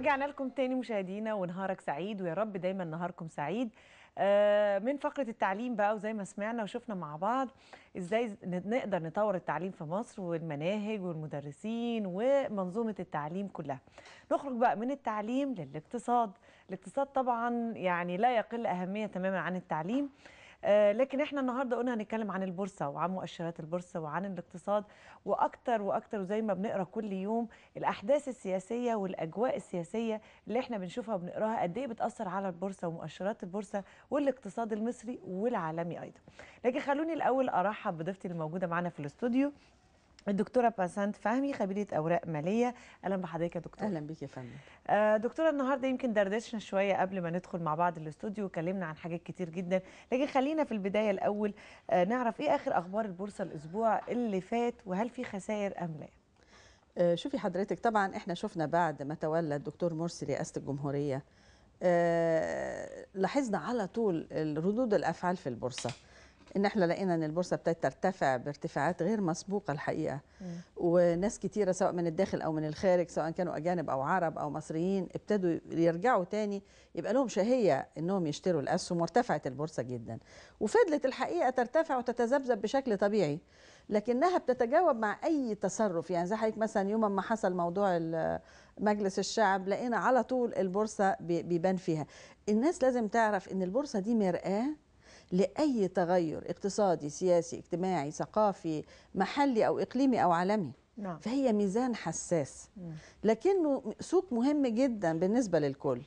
ورجعنا لكم تاني مشاهدينا ونهارك سعيد ويا رب دايما نهاركم سعيد آه، من فقره التعليم بقى وزي ما سمعنا وشفنا مع بعض ازاي نقدر نطور التعليم في مصر والمناهج والمدرسين ومنظومه التعليم كلها نخرج بقى من التعليم للاقتصاد الاقتصاد طبعا يعني لا يقل اهميه تماما عن التعليم آه، لكن احنا النهارده قلنا هنتكلم عن البورصه وعن مؤشرات البورصه وعن الاقتصاد واكتر واكتر وزي ما بنقرا كل يوم الاحداث السياسيه والاجواء السياسيه اللي احنا بنشوفها وبنقراها قد ايه بتاثر على البورصه ومؤشرات البورصه والاقتصاد المصري والعالمي ايضا لكن خلوني الاول ارحب بضيفتي الموجوده معانا في الاستوديو الدكتورة باسانت فهمي خبيرة أوراق مالية أهلا بحضرتك يا دكتورة أهلا بيك يا فندم آه، دكتورة النهاردة يمكن دردشنا شوية قبل ما ندخل مع بعض الاستوديو وكلمنا عن حاجات كتير جدا لكن خلينا في البداية الأول آه، نعرف إيه آخر أخبار البورصة الأسبوع اللي فات وهل في خسائر أم لا؟ آه، شوفي حضرتك طبعا احنا شفنا بعد ما تولى الدكتور مرسي رئاسة الجمهورية لاحظنا على طول ردود الأفعال في البورصة ان احنا لقينا ان البورصه ابتدت ترتفع بارتفاعات غير مسبوقه الحقيقه وناس كتيره سواء من الداخل او من الخارج سواء كانوا اجانب او عرب او مصريين ابتدوا يرجعوا تاني يبقى لهم شهيه انهم يشتروا الاسهم وارتفعت البورصه جدا وفضلت الحقيقه ترتفع وتتذبذب بشكل طبيعي لكنها بتتجاوب مع اي تصرف يعني زي حضرتك مثلا يوم ما حصل موضوع مجلس الشعب لقينا على طول البورصه بيبان فيها الناس لازم تعرف ان البورصه دي مرآه لاي تغير اقتصادي سياسي اجتماعي ثقافي محلي او اقليمي او عالمي نعم. فهي ميزان حساس لكنه سوق مهم جدا بالنسبه للكل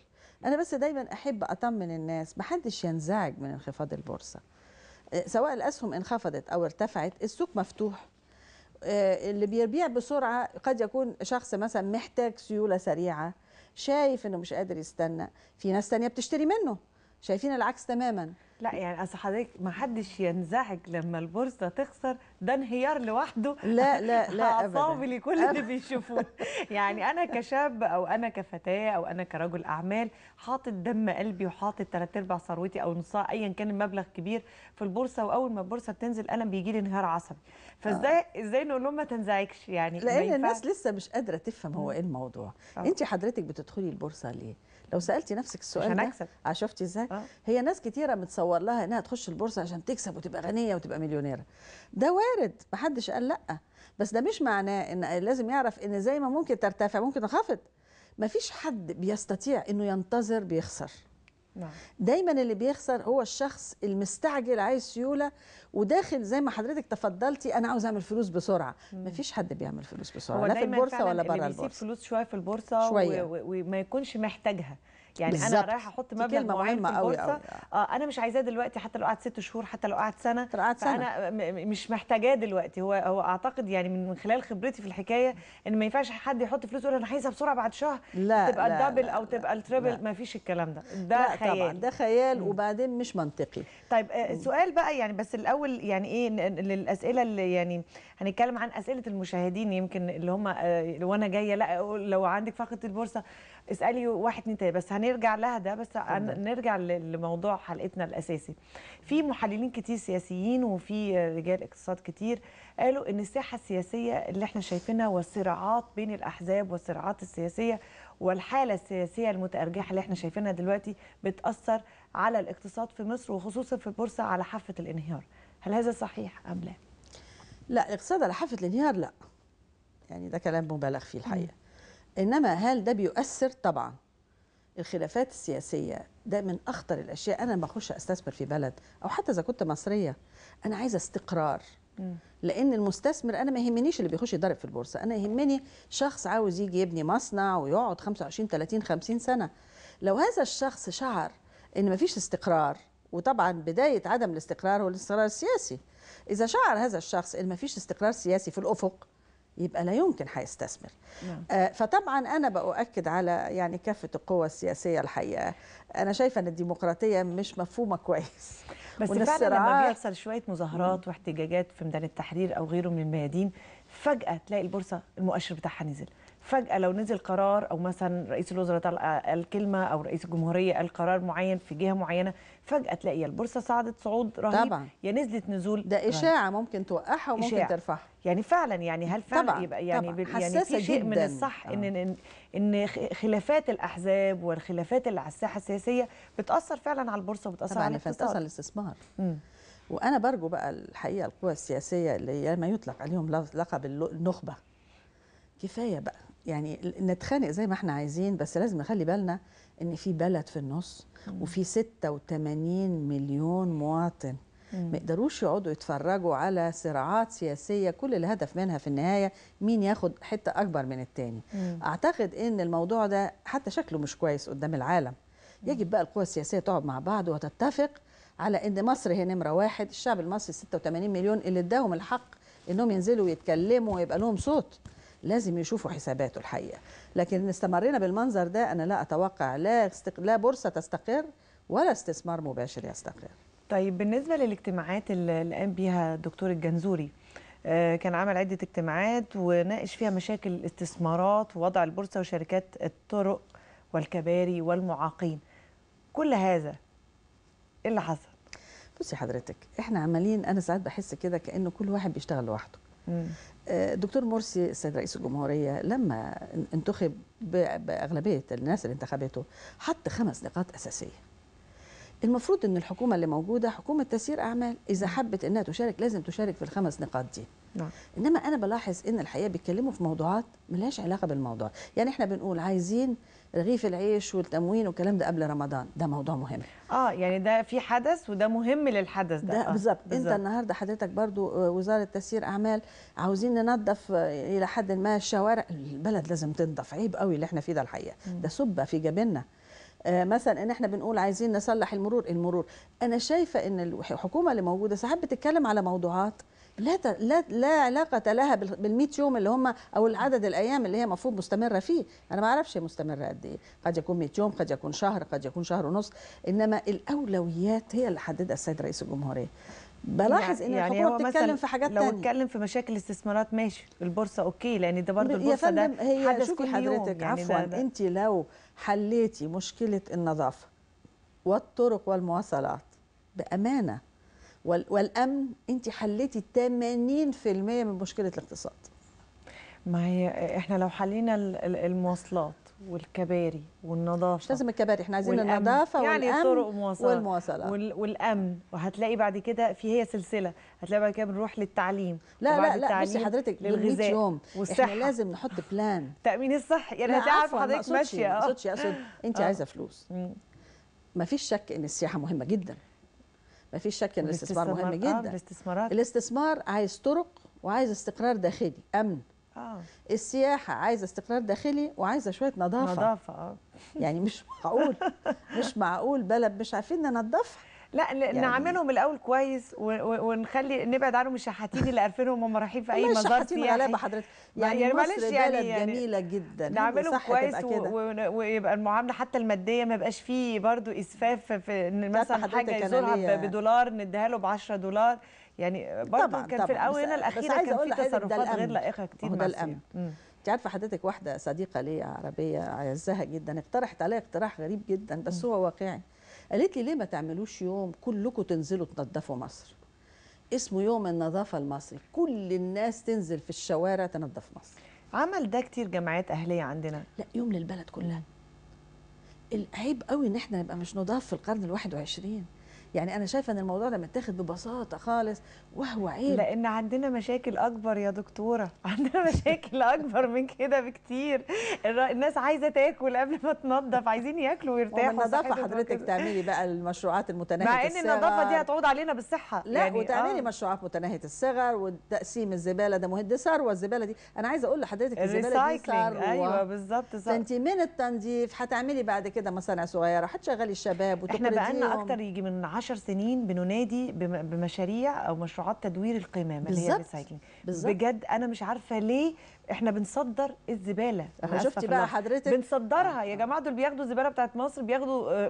انا بس دايما احب اطمن الناس محدش ينزعج من انخفاض البورصه آه، سواء الاسهم انخفضت او ارتفعت السوق مفتوح آه، اللي بيبيع بسرعه قد يكون شخص مثلا محتاج سيوله سريعه شايف انه مش قادر يستنى في ناس تانية بتشتري منه شايفين العكس تماما لا يعني اصل حضرتك ما حدش ينزعج لما البورصه تخسر ده انهيار لوحده لا لا لا اعصابي لكل اللي بيشوفوه يعني انا كشاب او انا كفتاه او انا كرجل اعمال حاطط دم قلبي وحاطط ثلاث ارباع ثروتي او نصها ايا كان المبلغ كبير في البورصه واول ما البورصه بتنزل انا بيجي لي انهيار عصبي فازاي آه. ازاي نقول لهم ما تنزعجش يعني لان الناس لسه مش قادره تفهم هو ايه الموضوع انت حضرتك بتدخلي البورصه ليه لو سالتي نفسك السؤال ده اكسب آه، شفتي ازاي آه. هي ناس كتيره متصور لها انها تخش البورصه عشان تكسب وتبقى غنيه وتبقى مليونيره ده وارد محدش قال لا بس ده مش معناه ان لازم يعرف ان زي ما ممكن ترتفع ممكن تنخفض مفيش حد بيستطيع انه ينتظر بيخسر نعم. دايما اللي بيخسر هو الشخص المستعجل عايز سيوله وداخل زي ما حضرتك تفضلتي انا عاوز اعمل فلوس بسرعه ما فيش حد بيعمل فلوس بسرعه لا في البورصه ولا بره البورصه اللي بيسيب فلوس شويه في البورصه شوية. وما يكونش محتاجها يعني بالزبط. انا رايحه احط مبلغ معين في قوي. آه. اه انا مش عايزاه دلوقتي حتى لو قعد ست شهور حتى لو قعد سنه قعد سنه مش محتاجاه دلوقتي هو هو اعتقد يعني من خلال خبرتي في الحكايه ان ما ينفعش حد يحط فلوس يقول انا عايزها بسرعه بعد شهر لا تبقى لا الدبل لا او تبقى التربل ما فيش الكلام ده ده لا خيال طبعا ده خيال وبعدين مش منطقي طيب آه، سؤال بقى يعني بس الاول يعني ايه للاسئله اللي يعني هنتكلم عن اسئله المشاهدين يمكن اللي هم آه، لو انا جايه لا لو عندك فقط البورصه اسالي واحد اتنين تلاته بس هنرجع لها ده بس نرجع لموضوع حلقتنا الاساسي في محللين كتير سياسيين وفي رجال اقتصاد كتير قالوا ان الساحه السياسيه اللي احنا شايفينها والصراعات بين الاحزاب والصراعات السياسيه والحاله السياسيه المتارجحه اللي احنا شايفينها دلوقتي بتاثر على الاقتصاد في مصر وخصوصا في البورصه على حافه الانهيار هل هذا صحيح ام لا لا الاقتصاد على حافه الانهيار لا يعني ده كلام مبالغ فيه الحقيقه انما هل ده بيؤثر طبعا الخلافات السياسيه ده من اخطر الاشياء انا لما اخش استثمر في بلد او حتى اذا كنت مصريه انا عايزه استقرار لان المستثمر انا ما يهمنيش اللي بيخش يضرب في البورصه انا يهمني شخص عاوز يجي يبني مصنع ويقعد 25 30 50 سنه لو هذا الشخص شعر ان ما فيش استقرار وطبعا بدايه عدم الاستقرار هو الاستقرار السياسي اذا شعر هذا الشخص ان ما فيش استقرار سياسي في الافق يبقى لا يمكن هيستثمر نعم. آه، فطبعا انا باؤكد على يعني كافه القوى السياسيه الحقيقه انا شايفه ان الديمقراطيه مش مفهومه كويس بس فعلا لما بيحصل شويه مظاهرات واحتجاجات في ميدان التحرير او غيره من الميادين فجاه تلاقي البورصه المؤشر بتاعها نزل فجاه لو نزل قرار او مثلا رئيس الوزراء طلع قال كلمه او رئيس الجمهوريه قال قرار معين في جهه معينه فجاه تلاقي البورصه صعدت صعود رهيب طبعا. يا نزلت نزول ده اشاعه رهيب. ممكن توقعها وممكن إشاعة. ترفعها يعني فعلا يعني هل فعلا طبعا. يبقى يعني طبعا. يعني في شيء جداً. من الصح آه. ان ان خلافات الاحزاب والخلافات اللي على الساحه السياسيه بتاثر فعلا على البورصه وبتاثر طبعا على الاقتصاد الاستثمار وانا برجو بقى الحقيقه القوى السياسيه اللي ما يطلق عليهم لقب النخبه كفايه بقى يعني نتخانق زي ما احنا عايزين بس لازم نخلي بالنا ان في بلد في النص وفي 86 مليون مواطن ما يقدروش يقعدوا يتفرجوا على صراعات سياسيه كل الهدف منها في النهايه مين ياخد حته اكبر من الثاني اعتقد ان الموضوع ده حتى شكله مش كويس قدام العالم يجب بقى القوى السياسيه تقعد مع بعض وتتفق على ان مصر هي نمره واحد الشعب المصري 86 مليون اللي اداهم الحق انهم ينزلوا ويتكلموا ويبقى لهم صوت لازم يشوفوا حساباته الحقيقه لكن ان استمرينا بالمنظر ده انا لا اتوقع لا استق... لا بورصه تستقر ولا استثمار مباشر يستقر طيب بالنسبه للاجتماعات اللي قام بيها دكتور الجنزوري آه، كان عمل عده اجتماعات وناقش فيها مشاكل الاستثمارات ووضع البورصه وشركات الطرق والكباري والمعاقين كل هذا ايه اللي حصل بصي حضرتك احنا عمالين انا ساعات بحس كده كانه كل واحد بيشتغل لوحده آه، دكتور مرسي سيد رئيس الجمهوريه لما انتخب باغلبيه الناس اللي انتخبته حط خمس نقاط اساسيه المفروض ان الحكومه اللي موجوده حكومه تسيير اعمال اذا نعم. حبت انها تشارك لازم تشارك في الخمس نقاط دي نعم. انما انا بلاحظ ان الحقيقه بيتكلموا في موضوعات ملهاش علاقه بالموضوع يعني احنا بنقول عايزين رغيف العيش والتموين والكلام ده قبل رمضان ده موضوع مهم اه يعني ده في حدث وده مهم للحدث ده, ده آه، بالظبط انت النهارده حضرتك برضو آه، وزاره تسيير اعمال عاوزين ننظف آه، الى حد ما الشوارع البلد لازم تنضف عيب قوي اللي احنا فيه ده الحقيقه ده سبه في جبيننا آه مثلا ان احنا بنقول عايزين نصلح المرور المرور انا شايفه ان الحكومه اللي موجوده ساعات بتتكلم على موضوعات لا لا لا علاقه لها بال100 يوم اللي هم او العدد الايام اللي هي المفروض مستمره فيه انا ما اعرفش مستمره قد ايه قد يكون 100 يوم قد يكون شهر قد يكون شهر ونص انما الاولويات هي اللي حددها السيد رئيس الجمهوريه بلاحظ يعني ان يعني الحكومه يعني بتتكلم في حاجات لو لو اتكلم في مشاكل استثمارات ماشي البورصه اوكي لان ده برضه البورصه ده هي شوفي حضرتك يوم. يعني عفوا يعني انت لو حليتي مشكله النظافه والطرق والمواصلات بامانه والامن انت حليتي 80% من مشكله الاقتصاد ما هي احنا لو حلينا المواصلات والكباري والنظافه مش لازم الكباري احنا عايزين النظافه يعني والامن طرق ومواصلات والمواصلات وال... والامن وهتلاقي بعد كده في هي سلسله هتلاقي بعد كده بنروح للتعليم لا لا لا بصي حضرتك للغذاء يوم والصحه احنا لازم نحط بلان تامين الصحي يعني هتلاقي حضرتك ماشيه ما اقصدش اقصد اه. انت اه. عايزه فلوس ما فيش شك ان السياحه مهمه جدا ما فيش شك ان الاستثمار مهم آه، جدا الاستثمارات الاستثمار عايز طرق وعايز استقرار داخلي امن آه. السياحة عايزة استقرار داخلي وعايزة شوية نظافة نظافة آه. يعني مش معقول مش معقول بلد مش عارفين ننظفها لا يعني نعملهم الاول كويس ونخلي نبعد عنهم الشحاتين اللي قارفينهم هم رايحين في اي مزار سياحي الشحاتين غلابه حضرتك يعني, يعني مصر يعني بلد يعني جميله جدا نعملهم كويس ويبقى المعامله حتى الماديه ما يبقاش فيه برضو اسفاف في ان مثلا حاجه يزورها بدولار نديها له ب 10 دولار يعني برضو طبعا كان طبعا في الاول هنا الاخيره كان في تصرفات غير لائقه كتير ده الامن انت عارفه حضرتك واحده صديقه ليا عربيه اعزها جدا اقترحت عليا اقتراح غريب جدا بس هو واقعي قالت لي ليه ما تعملوش يوم كلكم تنزلوا تنظفوا مصر اسمه يوم النظافة المصري كل الناس تنزل في الشوارع تنظف مصر عمل ده كتير جمعيات أهلية عندنا لا يوم للبلد كلها العيب قوي ان احنا نبقى مش نضاف في القرن الواحد وعشرين يعني انا شايفه ان الموضوع ده متاخد ببساطه خالص وهو عيب لان عندنا مشاكل اكبر يا دكتوره عندنا مشاكل اكبر من كده بكتير الناس عايزه تاكل قبل ما تنظف عايزين ياكلوا ويرتاحوا النظافه حضرتك تعملي بقى المشروعات المتناهيه الصغر مع ان النظافه دي هتعود علينا بالصحه لا يعني وتعملي آه. مشروعات متناهيه الصغر وتقسيم الزباله ده مهد ثروه الزباله دي انا عايزه اقول لحضرتك الزباله دي صار ايوه بالظبط صح انت من التنظيف هتعملي بعد كده مصانع صغيره هتشغلي الشباب وتقلديهم احنا بقى لنا اكتر يجي من 10 سنين بننادي بمشاريع او مشروعات تدوير القمامه اللي هي ريسايكلينج بجد انا مش عارفه ليه احنا بنصدر الزباله شفتي بقى حضرتك بنصدرها يا جماعه دول بياخدوا الزباله بتاعت مصر بياخدوا آه،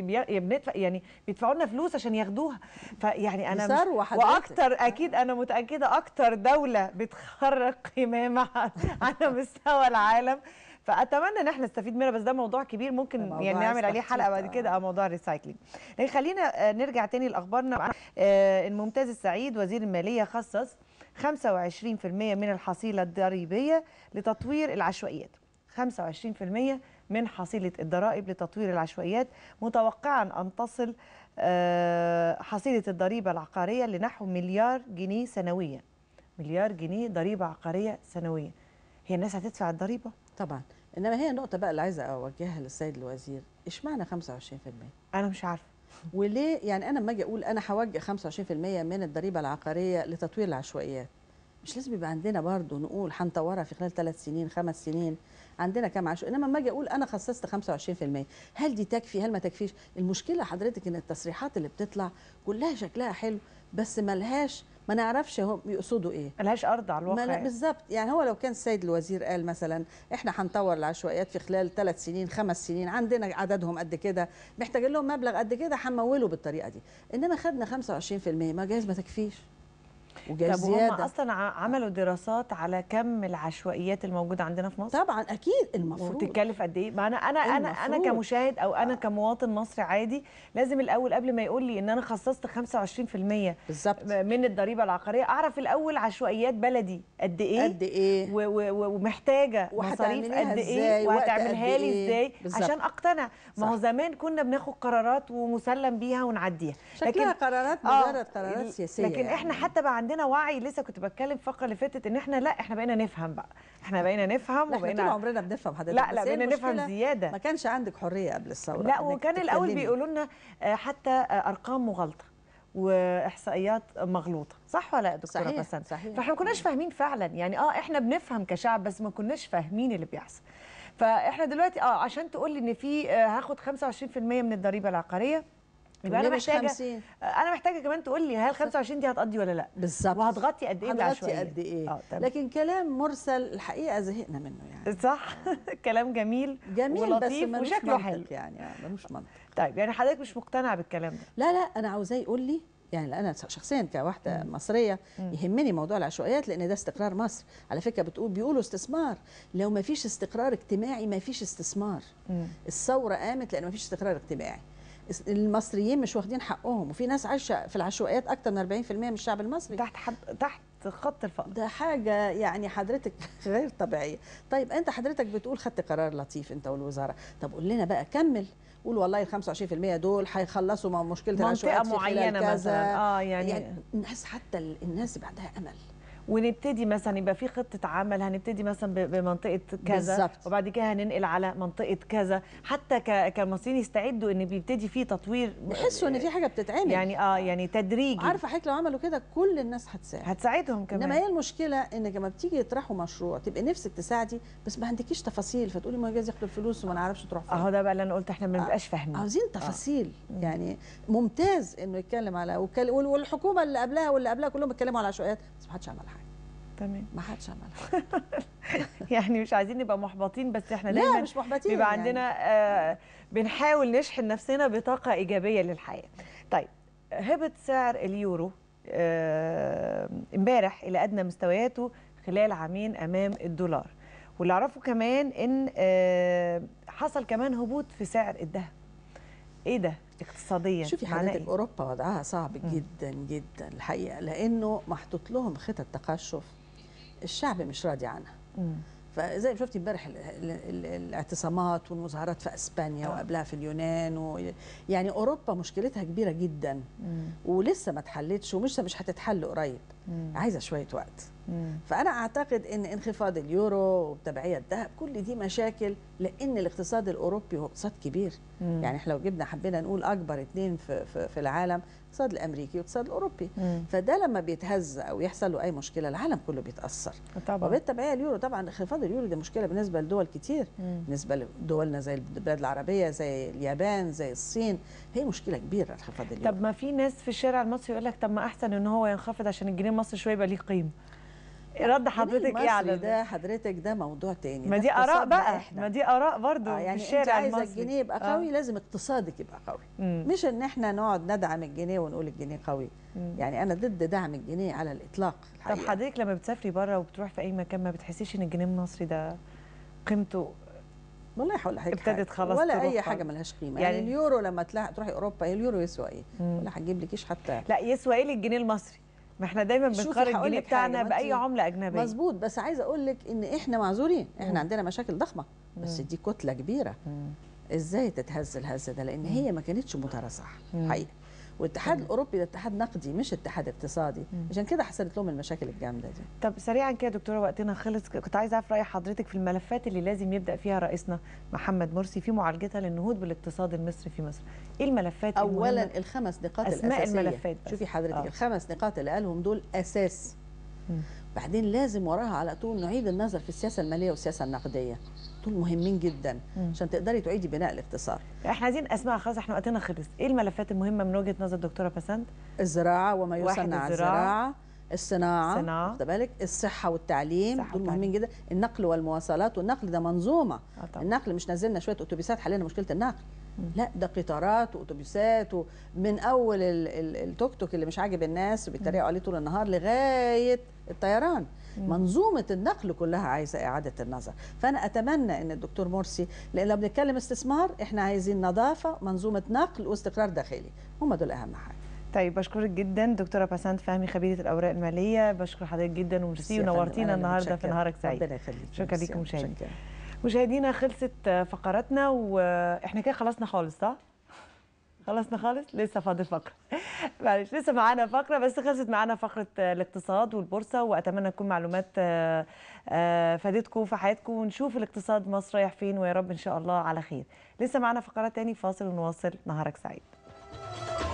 بندفع يعني بيدفعوا لنا فلوس عشان ياخدوها فيعني انا مش واكتر اكيد انا متاكده اكتر دوله بتخرج قمامه على مستوى العالم فاتمنى ان احنا نستفيد منها بس ده موضوع كبير ممكن موضوع يعني نعمل عليه حلقه بعد كده اه موضوع الريسايكلينج لكن خلينا آه، نرجع تاني لاخبارنا آه، الممتاز السعيد وزير الماليه خصص 25% من الحصيله الضريبيه لتطوير العشوائيات 25% من حصيلة الضرائب لتطوير العشوائيات متوقعا أن تصل آه، حصيلة الضريبة العقارية لنحو مليار جنيه سنويا مليار جنيه ضريبة عقارية سنويا هي الناس هتدفع الضريبة؟ طبعا انما هي نقطه بقى اللي عايزه اوجهها للسيد الوزير اشمعنى 25% انا مش عارفه وليه يعني انا لما اجي اقول انا هوجه 25% من الضريبه العقاريه لتطوير العشوائيات مش لازم يبقى عندنا برضه نقول هنطورها في خلال ثلاث سنين خمس سنين عندنا كام عشر انما لما اجي اقول انا خصصت 25% هل دي تكفي هل ما تكفيش المشكله حضرتك ان التصريحات اللي بتطلع كلها شكلها حلو بس ملهاش ما نعرفش هم يقصدوا ايه ملهاش ارض على الواقع بالظبط يعني هو لو كان السيد الوزير قال مثلا احنا هنطور العشوائيات في خلال ثلاث سنين خمس سنين عندنا عددهم قد كده محتاجين لهم مبلغ قد كده هنموله بالطريقه دي انما خدنا 25% ما جايز ما تكفيش وجاي زياده هم اصلا عملوا دراسات على كم العشوائيات الموجوده عندنا في مصر طبعا اكيد المفروض وتتكلف قد ايه ما انا انا انا انا كمشاهد او انا آه. كمواطن مصري عادي لازم الاول قبل ما يقول لي ان انا خصصت 25% بالظبط من الضريبه العقاريه اعرف الاول عشوائيات بلدي قد ايه قد ايه ومحتاجه مصاريف قد ايه وهتعملها لي إيه؟ ازاي عشان اقتنع ما هو زمان كنا بناخد قرارات ومسلم بيها ونعديها لكن قرارات آه، مجرد قرارات سياسيه لكن احنا يعني. حتى بعد عندنا وعي لسه كنت بتكلم الفقره اللي فاتت ان احنا لا احنا بقينا نفهم بقى احنا بقينا نفهم وبقينا طول عمرنا بنفهم حضرتك لا لا بقينا نفهم زياده ما كانش عندك حريه قبل الثوره لا وكان الاول بيقولوا لنا آه، حتى آه، ارقام مغلطه واحصائيات مغلوطه صح ولا يا دكتوره صحيح. بسنت صحيح. فاحنا ما كناش فاهمين فعلا يعني اه احنا بنفهم كشعب بس ما كناش فاهمين اللي بيحصل فاحنا دلوقتي اه عشان تقول لي ان في آه، هاخد 25% من الضريبه العقاريه يبقى انا محتاجه انا محتاجه كمان تقول لي هل 25 دي هتقضي ولا لا بالظبط وهتغطي قد ايه هتغطي قد ايه آه لكن كلام مرسل الحقيقه زهقنا منه يعني صح كلام جميل جميل ولطيف بس وشكله حلو يعني آه، ملوش منطق طيب يعني حضرتك مش مقتنعه بالكلام ده لا لا انا عاوزاه يقول لي يعني انا شخصيا كواحده مصريه يهمني موضوع العشوائيات لان ده استقرار مصر على فكره بتقول بيقولوا استثمار لو ما فيش استقرار اجتماعي ما فيش استثمار الثوره قامت لان ما فيش استقرار اجتماعي المصريين مش واخدين حقهم وفي ناس عايشه في العشوائيات اكتر من 40% من الشعب المصري تحت حد... تحت خط الفقر ده حاجه يعني حضرتك غير طبيعيه طيب انت حضرتك بتقول خدت قرار لطيف انت والوزاره طب قول لنا بقى كمل قول والله ال 25% دول هيخلصوا مع مشكله العشوائيات في معينه مثلا اه يعني, يعني الناس حتى الناس يبقى عندها امل ونبتدي مثلا يبقى في خطه عمل هنبتدي مثلا بمنطقه كذا بالزبط. وبعد كده هننقل على منطقه كذا حتى كمصريين يستعدوا ان بيبتدي في تطوير يحسوا ان في حاجه بتتعمل يعني اه يعني تدريجي عارفه حضرتك لو عملوا كده كل الناس هتساعد هتساعدهم كمان انما هي المشكله انك لما بتيجي تطرحوا مشروع تبقى نفسك تساعدي بس ما عندكيش تفاصيل فتقولي ما جايز ياخدوا الفلوس وما نعرفش تروح فين اهو ده بقى اللي انا قلت احنا ما بنبقاش آه، فاهمين عاوزين آه. تفاصيل آه. يعني ممتاز انه يتكلم على والحكومه اللي قبلها واللي قبلها كلهم اتكلموا على عشوائيات بس ما حدش عملها تمام ما حدش عملها يعني مش عايزين نبقى محبطين بس احنا دايما لا مش محبطين بيبقى يعني. عندنا يعني. آه بنحاول نشحن نفسنا بطاقه ايجابيه للحياه طيب هبط سعر اليورو آه، امبارح آه الى ادنى مستوياته خلال عامين امام الدولار واللي اعرفه كمان ان آه حصل كمان هبوط في سعر الذهب ايه ده اقتصاديا شوفي حضرتك إيه؟ اوروبا وضعها صعب جدا جدا الحقيقه لانه محطوط لهم خطط تقشف الشعب مش راضي عنها فزي ما شفتي امبارح الاعتصامات والمظاهرات في اسبانيا أوه. وقبلها في اليونان و... يعني اوروبا مشكلتها كبيره جدا مم. ولسه ما اتحلتش ومش مش هتتحل قريب عايزه شويه وقت فانا اعتقد ان انخفاض اليورو وتبعيه الذهب كل دي مشاكل لان الاقتصاد الاوروبي هو اقتصاد كبير مم. يعني احنا لو جبنا حبينا نقول اكبر اثنين في, في, في العالم الاقتصاد الامريكي والاقتصاد الاوروبي مم. فده لما بيتهز او يحصل له اي مشكله العالم كله بيتاثر طبعا وبالتبعيه اليورو طبعا انخفاض اليورو دي مشكله بالنسبه لدول كتير مم. بالنسبه لدولنا زي البلاد العربيه زي اليابان زي الصين هي مشكله كبيره انخفاض اليورو طب ما في ناس في الشارع المصري يقول لك طب ما احسن ان هو ينخفض عشان الجنيه مصر شويه يبقى ليه قيمه رد حضرتك ايه على ده حضرتك ده موضوع تاني ما دي اراء بقى إحنا. ما دي اراء برضه آه يعني في الشارع المصري عايزه الجنيه يبقى قوي آه. لازم اقتصادك يبقى قوي مم. مش ان احنا نقعد ندعم الجنيه ونقول الجنيه قوي مم. يعني انا ضد دعم الجنيه على الاطلاق الحقيقة. طب حضرتك لما بتسافري بره وبتروح في اي مكان ما بتحسيش ان الجنيه المصري ده قيمته والله هقول حاجه ابتدت خلاص ولا اي حاجه ملهاش قيمه يعني, يعني اليورو لما تروحي اوروبا اليورو يسوى ايه؟ ولا هتجيب لكيش حتى لا يسوى ايه للجنيه المصري ما احنا دايما بنقارن الجنيه بتاعنا باي عمله اجنبيه مظبوط بس عايزه اقول لك ان احنا معذورين احنا مم. عندنا مشاكل ضخمه بس دي كتله كبيره مم. ازاي تتهز الهزه ده لان هي ما كانتش مداره حقيقه والاتحاد الاوروبي ده اتحاد نقدي مش اتحاد اقتصادي عشان كده حصلت لهم المشاكل الجامده دي طب سريعا كده يا دكتوره وقتنا خلص كنت عايزه اعرف راي حضرتك في الملفات اللي لازم يبدا فيها رئيسنا محمد مرسي في معالجتها للنهوض بالاقتصاد المصري في مصر ايه الملفات اولا المهمة؟ الخمس نقاط أسماء الاساسيه الملفات شوفي حضرتك آه. الخمس نقاط اللي قالهم دول اساس بعدين لازم وراها على طول نعيد النظر في السياسه الماليه والسياسه النقديه دول مهمين جدا عشان تقدري تعيدي بناء الاقتصاد احنا عايزين اسماء خلاص احنا وقتنا خلص ايه الملفات المهمه من وجهه نظر دكتوره بسنت الزراعه وما يصنع الزراعه الصناعه واخد بالك الصحه والتعليم دول مهمين جدا النقل والمواصلات والنقل ده منظومه أطلع. آه، النقل مش نزلنا شويه اتوبيسات حلينا مشكله النقل لا ده قطارات واتوبيسات ومن اول التوك توك اللي مش عاجب الناس وبيتريقوا عليه طول النهار لغايه الطيران منظومه النقل كلها عايزه اعاده النظر فانا اتمنى ان الدكتور مرسي لان لو بنتكلم استثمار احنا عايزين نظافه منظومه نقل واستقرار داخلي هم دول اهم حاجه طيب بشكرك جدا دكتوره بسنت فهمي خبيره الاوراق الماليه بشكر حضرتك جدا ومرسي ونورتينا النهارده في نهارك سعيد ربنا يخليك شكرا لكم مشاهدينا مشاهدينا خلصت فقراتنا واحنا كده خلصنا خالص صح خلصنا خالص لسه فاضل فقره معلش لسه معانا فقره بس خلصت معانا فقره آه، الاقتصاد والبورصه واتمنى تكون معلومات آه، آه، فادتكم في حياتكم ونشوف الاقتصاد مصر رايح فين ويا رب ان شاء الله على خير لسه معانا فقرات تاني فاصل ونواصل نهارك سعيد